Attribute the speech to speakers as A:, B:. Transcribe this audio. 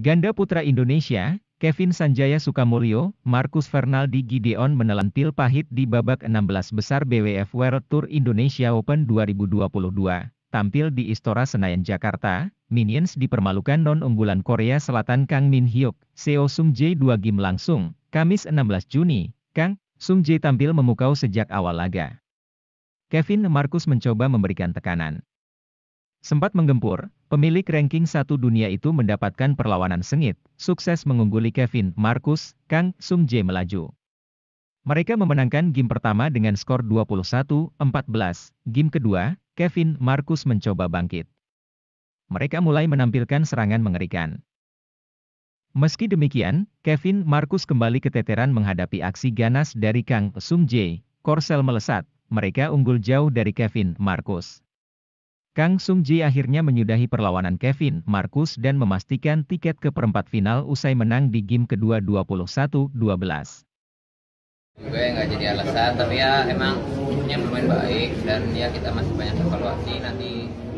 A: Ganda putra Indonesia, Kevin Sanjaya Sukamulyo, Markus Fernaldi Gideon menelan pil pahit di babak 16 besar BWF World Tour Indonesia Open 2022. Tampil di Istora Senayan Jakarta, Minions dipermalukan non-unggulan Korea Selatan Kang Min Hyuk, Seo Sung Jae 2 game langsung, Kamis 16 Juni, Kang, Sung Jae tampil memukau sejak awal laga. Kevin Markus mencoba memberikan tekanan. Sempat menggempur, pemilik ranking satu dunia itu mendapatkan perlawanan sengit, sukses mengungguli Kevin, Marcus, Kang, Sung Jae melaju. Mereka memenangkan game pertama dengan skor 21-14, game kedua, Kevin, Marcus mencoba bangkit. Mereka mulai menampilkan serangan mengerikan. Meski demikian, Kevin Marcus kembali keteteran menghadapi aksi ganas dari Kang Sung Jae, Korsel melesat, mereka unggul jauh dari Kevin Marcus. Kang Sung Ji akhirnya menyudahi perlawanan Kevin Marcus dan memastikan tiket ke perempat final usai menang di game kedua 21-12. Juga nggak jadi alasan, tapi ya emang punya bermain baik dan ya kita masih banyak evaluasi nanti